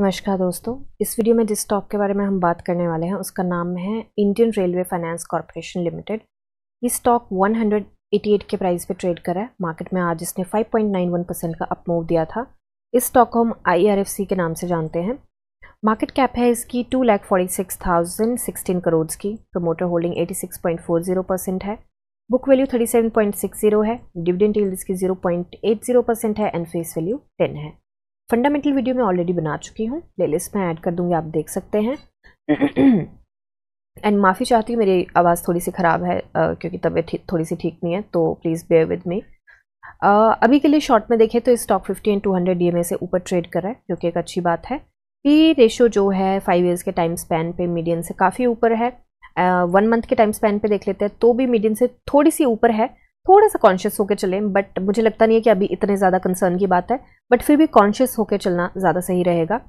नमस्कार दोस्तों इस वीडियो में जिस स्टॉक के बारे में हम बात करने वाले हैं उसका नाम है Indian railway finance corporation limited ये स्टॉक 188 के प्राइस पे ट्रेड करा है मार्केट में आज इसने 5.91 परसेंट का अपमूव दिया था इस स्टॉक को हम आईआरएफसी e के नाम से जानते हैं मार्केट कैप है इसकी two lakh forty six thousand sixteen crore की promoter holding eighty six point four zero percent है book value thirty seven point six zero है डिविडेंड इसकी zero point eight zero percent है एंड फेस वैल्यू टेन है fundamental video मैं already बना चुकी हूँ प्लेलिस्ट में ऐड कर दूंगी आप देख सकते हैं एंड माफ़ी चाहती हूँ मेरी आवाज़ थोड़ी सी ख़राब है uh, क्योंकि तबीयत थोड़ी सी ठीक नहीं है तो प्लीज़ बेयर विद मी अभी के लिए शॉर्ट में देखें तो stock fifty and two hundred D से ऊपर ट्रेड कर रहा है जो कि एक अच्छी बात है पी रेशो जो है फाइव ईयर्स के टाइम स्पैन पे मीडियम से काफ़ी ऊपर है वन uh, मंथ के टाइम स्पैन पे देख लेते हैं तो भी मीडियम से थोड़ी सी ऊपर है थोड़ा सा कॉन्शियस होकर चलें बट मुझे लगता नहीं है कि अभी इतने ज़्यादा कंसर्न की बात है बट फिर भी कॉन्शियस होकर चलना ज़्यादा सही रहेगा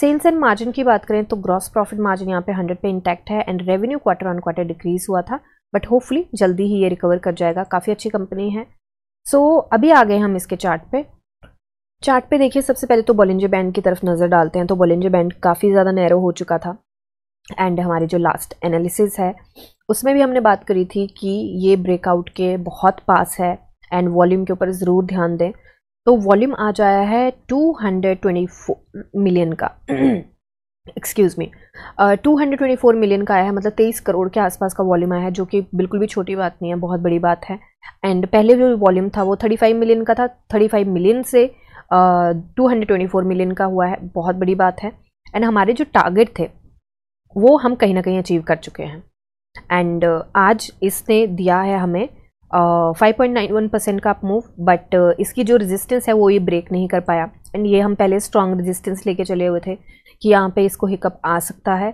सेल्स एंड मार्जिन की बात करें तो ग्रॉस प्रॉफिट मार्जिन यहाँ पे 100 पे इंटैक्ट है and revenue quarter on quarter decrease हुआ था बट होपफुली जल्दी ही ये रिकवर कर जाएगा काफ़ी अच्छी कंपनी है सो so, अभी आ गए हम इसके चार्ट पे चार्ट पे देखिए सबसे पहले तो बॉलेंजे बैंड की तरफ नज़र डालते हैं तो बॉलेंजे बैंड काफ़ी ज़्यादा नैरो हो चुका था एंड हमारी जो लास्ट एनालिसिस है उसमें भी हमने बात करी थी कि ये ब्रेकआउट के बहुत पास है एंड वॉल्यूम के ऊपर ज़रूर ध्यान दें तो वॉल्यूम आ जाया है 224 मिलियन का एक्सक्यूज़ मी uh, 224 मिलियन का आया है मतलब 23 करोड़ के आसपास का वॉल्यूम आया है जो कि बिल्कुल भी छोटी बात नहीं है बहुत बड़ी बात है एंड पहले जो वॉल्यूम था वो 35 मिलियन का था 35 मिलियन से uh, 224 मिलियन का हुआ है बहुत बड़ी बात है एंड हमारे जो टारगेट थे वो हम कहीं ना कहीं अचीव कर चुके हैं एंड uh, आज इसने दिया है हमें five point nine one percent का मूव बट uh, इसकी जो रेजिस्टेंस है वो ये ब्रेक नहीं कर पाया एंड ये हम पहले स्ट्रॉन्ग रेजिस्टेंस लेके चले हुए थे कि यहाँ पे इसको हिकअप आ सकता है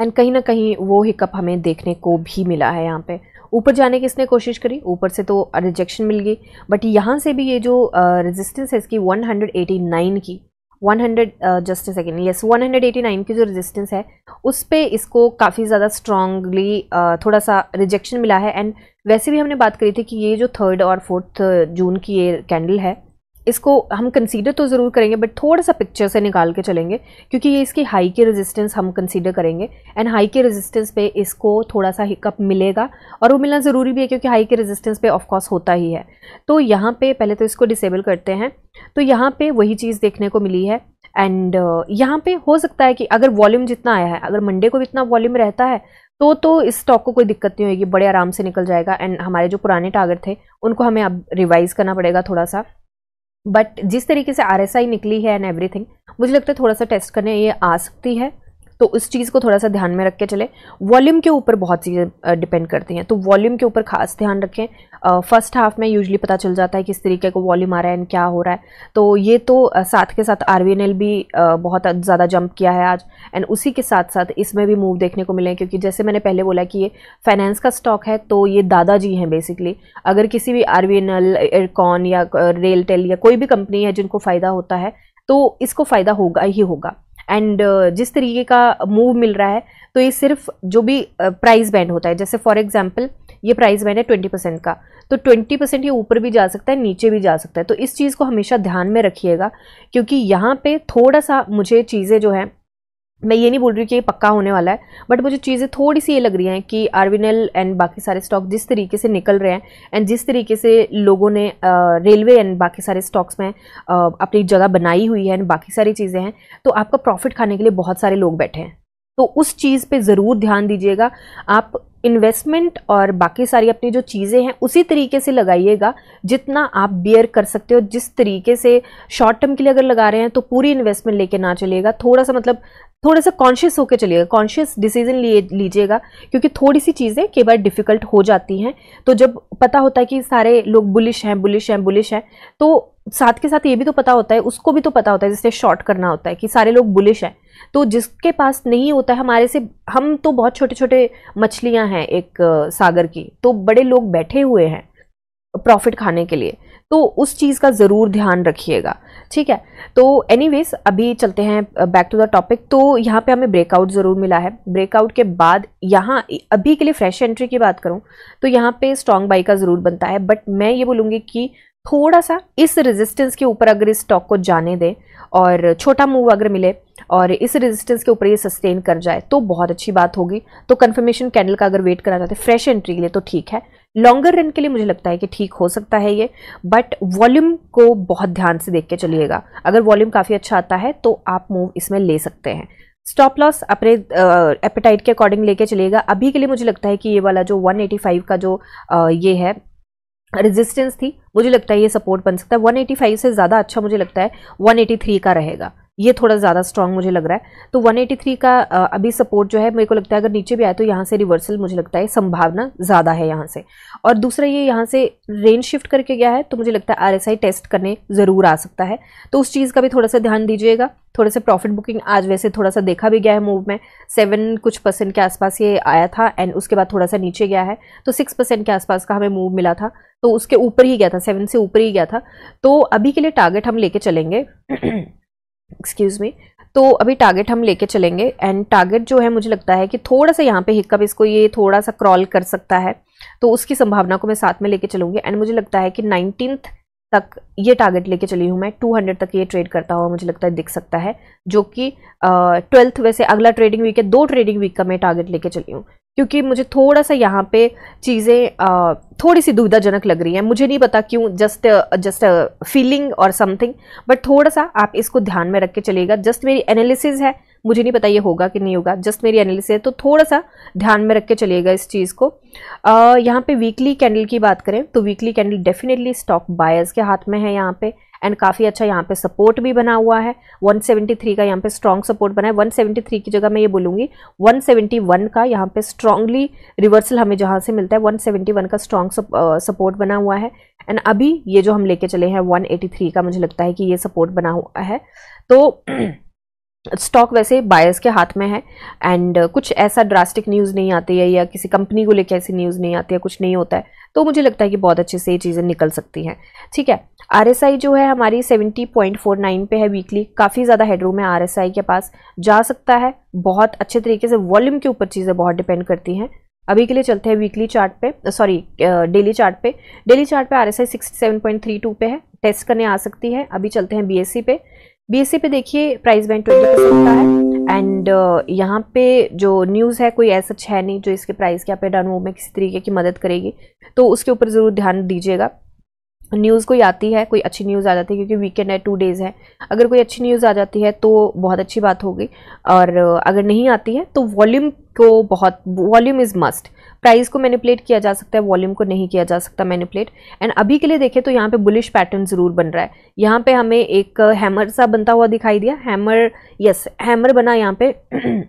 एंड कहीं ना कहीं वो हिकअप हमें देखने को भी मिला है यहाँ पे ऊपर जाने की इसने कोशिश करी ऊपर से तो रिजेक्शन मिल गई बट यहाँ से भी ये जो रेजिस्टेंस uh, है इसकी 189 की 100 जस्ट सेकेंड यस 189 की जो रेजिस्टेंस है उस पर इसको काफ़ी ज़्यादा स्ट्रांगली uh, थोड़ा सा रिजेक्शन मिला है एंड वैसे भी हमने बात करी थी कि ये जो थर्ड और फोर्थ uh, जून की ये कैंडल है इसको हम कंसीडर तो ज़रूर करेंगे बट थोड़ा सा पिक्चर से निकाल के चलेंगे क्योंकि ये इसकी हाई के रेजिस्टेंस हम कंसीडर करेंगे एंड हाई के रेजिस्टेंस पे इसको थोड़ा सा हिकअप मिलेगा और वो मिलना ज़रूरी भी है क्योंकि हाई के रेजिस्टेंस पे ऑफकोर्स होता ही है तो यहाँ पे पहले तो इसको डिसेबल करते हैं तो यहाँ पर वही चीज़ देखने को मिली है एंड यहाँ पर हो सकता है कि अगर वॉल्यूम जितना आया है अगर मंडे को भी इतना वॉल्यूम रहता है तो तो इस स्टॉक को कोई दिक्कत नहीं होगी बड़े आराम से निकल जाएगा एंड हमारे जो पुराने टारगेट थे उनको हमें अब रिवाइज़ करना पड़ेगा थोड़ा सा बट जिस तरीके से आई निकली है एंड एवरीथिंग मुझे लगता है थोड़ा सा टेस्ट करने ये आ सकती है तो उस चीज़ को थोड़ा सा ध्यान में रख के चले वॉल्यूम के ऊपर बहुत चीज़ें डिपेंड करती हैं तो वॉल्यूम के ऊपर खास ध्यान रखें फर्स्ट हाफ में यूजली पता चल जाता है किस तरीके को वॉल्यूम आ रहा है एंड क्या हो रहा है तो ये तो साथ के साथ आर भी बहुत ज़्यादा जंप किया है आज एंड उसी के साथ साथ इसमें भी मूव देखने को मिले क्योंकि जैसे मैंने पहले बोला कि ये फाइनेंस का स्टॉक है तो ये दादाजी हैं बेसिकली अगर किसी भी आर एयरकॉन या रेलटेल या कोई भी कंपनी है जिनको फ़ायदा होता है तो इसको फ़ायदा होगा ही होगा एंड uh, जिस तरीके का मूव मिल रहा है तो ये सिर्फ जो भी प्राइस uh, बैंड होता है जैसे फॉर एग्जाम्पल ये प्राइस बैंड है ट्वेंटी परसेंट का तो ट्वेंटी परसेंट ये ऊपर भी जा सकता है नीचे भी जा सकता है तो इस चीज़ को हमेशा ध्यान में रखिएगा क्योंकि यहाँ पे थोड़ा सा मुझे चीज़ें जो हैं मैं ये नहीं बोल रही कि ये पक्का होने वाला है बट मुझे चीज़ें थोड़ी सी ये लग रही हैं कि आरविनल एंड बाकी सारे स्टॉक जिस तरीके से निकल रहे हैं एंड जिस तरीके से लोगों ने रेलवे एंड बाकी सारे स्टॉक्स में अपनी जगह बनाई हुई है एंड बाकी सारी चीज़ें हैं तो आपका प्रॉफिट खाने के लिए बहुत सारे लोग बैठे हैं तो उस चीज़ पर ज़रूर ध्यान दीजिएगा आप इन्वेस्टमेंट और बाकी सारी अपनी जो चीज़ें हैं उसी तरीके से लगाइएगा जितना आप बियर कर सकते हो जिस तरीके से शॉर्ट टर्म के लिए अगर लगा रहे हैं तो पूरी इन्वेस्टमेंट लेके ना चलेगा थोड़ा सा मतलब थोड़ा सा कॉन्शियस होकर चलिएगा कॉन्शियस डिसीजन लिए लीजिएगा क्योंकि थोड़ी सी चीज़ें कई बार डिफ़िकल्ट हो जाती हैं तो जब पता होता है कि सारे लोग बुलिश हैं बुलिश हैं बुलिश हैं तो साथ के साथ ये भी तो पता होता है उसको भी तो पता होता है जिससे शॉर्ट करना होता है कि सारे लोग बुलिश हैं तो जिसके पास नहीं होता है हमारे से हम तो बहुत छोटे छोटे मछलियाँ हैं एक सागर की तो बड़े लोग बैठे हुए हैं प्रॉफिट खाने के लिए तो उस चीज़ का ज़रूर ध्यान रखिएगा ठीक है तो एनीवेज अभी चलते हैं बैक टू द टॉपिक तो यहाँ पे हमें ब्रेकआउट ज़रूर मिला है ब्रेकआउट के बाद यहाँ अभी के लिए फ्रेश एंट्री की बात करूँ तो यहाँ पे स्ट्रॉन्ग बाई का ज़रूर बनता है बट मैं ये बोलूँगी कि थोड़ा सा इस रेजिस्टेंस के ऊपर अगर इस स्टॉक को जाने दें और छोटा मूव अगर मिले और इस रेजिस्टेंस के ऊपर ये सस्टेन कर जाए तो बहुत अच्छी बात होगी तो कन्फर्मेशन कैंडल का अगर वेट करना चाहते हैं फ्रेश एंट्री के लिए तो ठीक है लॉन्गर रन के लिए मुझे लगता है कि ठीक हो सकता है ये बट वॉल्यूम को बहुत ध्यान से देख के चलिएगा अगर वॉल्यूम काफ़ी अच्छा आता है तो आप मूव इसमें ले सकते हैं स्टॉप लॉस अपने एपेटाइट के अकॉर्डिंग लेके चलिएगा अभी के लिए मुझे लगता है कि ये वाला जो 185 का जो आ, ये है रेजिस्टेंस थी मुझे लगता है ये सपोर्ट बन सकता है 185 से ज़्यादा अच्छा मुझे लगता है 183 का रहेगा ये थोड़ा ज़्यादा स्ट्रांग मुझे लग रहा है तो 183 का अभी सपोर्ट जो है मेरे को लगता है अगर नीचे भी आए तो यहाँ से रिवर्सल मुझे लगता है संभावना ज़्यादा है यहाँ से और दूसरा ये यहाँ से रेंज शिफ्ट करके गया है तो मुझे लगता है आरएसआई टेस्ट करने ज़रूर आ सकता है तो उस चीज़ का भी थोड़ा सा ध्यान दीजिएगा थोड़े से प्रॉफिट बुकिंग आज वैसे थोड़ा सा देखा भी गया है मूव में सेवन कुछ परसेंट के आसपास ये आया था एंड उसके बाद थोड़ा सा नीचे गया है तो सिक्स परसेंट के आसपास का हमें मूव मिला था तो उसके ऊपर ही गया था सेवन से ऊपर ही गया था तो अभी के लिए टारगेट हम लेके चलेंगे एक्सक्यूज़ मी तो अभी टारगेट हम लेके चलेंगे एंड टारगेट जो है मुझे लगता है कि थोड़ा सा यहाँ पे हिकअप इसको ये थोड़ा सा क्रॉल कर सकता है तो उसकी संभावना को मैं साथ में लेके चलूंगी एंड मुझे लगता है कि नाइनटीन तक ये टारगेट लेके चली हूँ मैं 200 तक ये ट्रेड करता हुआ मुझे लगता है दिख सकता है जो कि ट्वेल्थ वैसे अगला ट्रेडिंग वीक है दो ट्रेडिंग वीक का मैं टारगेट लेके चली हूँ क्योंकि मुझे थोड़ा सा यहाँ पे चीज़ें थोड़ी सी दुविधाजनक लग रही हैं मुझे नहीं पता क्यों just just feeling or something but थोड़ा सा आप इसको ध्यान में रख के चलिएगा जस्ट मेरी एनालिसिस है मुझे नहीं पता ये होगा कि नहीं होगा जस्ट मेरी एनालिसिस है तो थोड़ा सा ध्यान में रख के चलिएगा इस चीज़ को यहाँ पे वीकली कैंडल की बात करें तो weekly candle definitely stock buyers के हाथ में है यहाँ पर एंड काफ़ी अच्छा यहाँ पे सपोर्ट भी बना हुआ है 173 का यहाँ पे स्ट्रॉन्ग सपोर्ट बना है 173 की जगह मैं ये बोलूँगी 171 का यहाँ पे स्ट्रांगली रिवर्सल हमें जहाँ से मिलता है 171 का स्ट्रॉन्ग सपोर्ट बना हुआ है एंड अभी ये जो हम लेके चले हैं 183 का मुझे लगता है कि ये सपोर्ट बना हुआ है तो स्टॉक वैसे बायर्स के हाथ में है एंड कुछ ऐसा ड्रास्टिक न्यूज़ नहीं आती है या किसी कंपनी को लेकर ऐसी न्यूज़ नहीं आती है कुछ नहीं होता है तो मुझे लगता है कि बहुत अच्छे से ये चीज़ें निकल सकती हैं ठीक है आर जो है हमारी 70.49 पे है वीकली काफ़ी ज़्यादा हेडरूम है आर के पास जा सकता है बहुत अच्छे तरीके से वॉल्यूम के ऊपर चीज़ें बहुत डिपेंड करती हैं अभी के लिए चलते हैं वीकली चार्ट पे सॉरी डेली चार्ट पे डेली चार्ट पे R S I sixty seven point three two पे है टेस्ट करने आ सकती है अभी चलते हैं बी e पे बी पे देखिए प्राइस बैंड ट्वेंटी परसेंट का है एंड uh, यहाँ पे जो न्यूज़ है कोई ऐसा है नहीं जो इसके प्राइस के पे डन हो में किसी तरीके की मदद करेगी तो उसके ऊपर ज़रूर ध्यान दीजिएगा न्यूज़ कोई आती है कोई अच्छी न्यूज़ आ जाती है क्योंकि वीकेंड है टू डेज़ है अगर कोई अच्छी न्यूज़ आ जाती है तो बहुत अच्छी बात होगी और अगर नहीं आती है तो वॉल्यूम को बहुत वॉल्यूम इज़ मस्ट प्राइस को मैनिपुलेट किया जा सकता है वॉल्यूम को नहीं किया जा सकता मैनिपुलेट एंड अभी के लिए देखें तो यहाँ पे बुलिश पैटर्न ज़रूर बन रहा है यहाँ पे हमें एक हैमर सा बनता हुआ दिखाई दिया हैमर यस हैमर बना यहाँ पे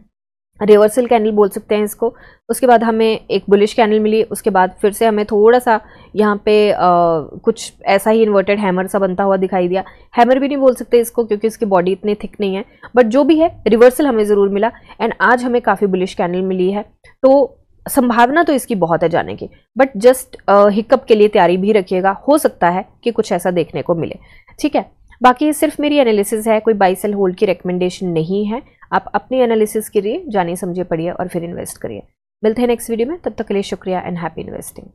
रिवर्सल कैंडल बोल सकते हैं इसको उसके बाद हमें एक बुलिश कैंडल मिली उसके बाद फिर से हमें थोड़ा सा यहाँ पे आ, कुछ ऐसा ही इन्वर्टेड हैमर सा बनता हुआ दिखाई दिया हैमर भी नहीं बोल सकते इसको क्योंकि इसकी बॉडी इतनी थिक नहीं है बट जो भी है रिवर्सल हमें ज़रूर मिला एंड आज हमें काफ़ी बुलिश कैंडल मिली है तो संभावना तो इसकी बहुत है जाने की बट जस्ट हिकअप के लिए तैयारी भी रखिएगा हो सकता है कि कुछ ऐसा देखने को मिले ठीक है बाकी सिर्फ मेरी एनालिसिस है कोई बाई सेल होल्ड की रिकमेंडेशन नहीं है आप अपनी एनालिसिस के लिए जाने समझे पढ़िए और फिर इन्वेस्ट करिए मिलते हैं नेक्स्ट वीडियो में तब तक के लिए शुक्रिया एंड हैप्पी इन्वेस्टिंग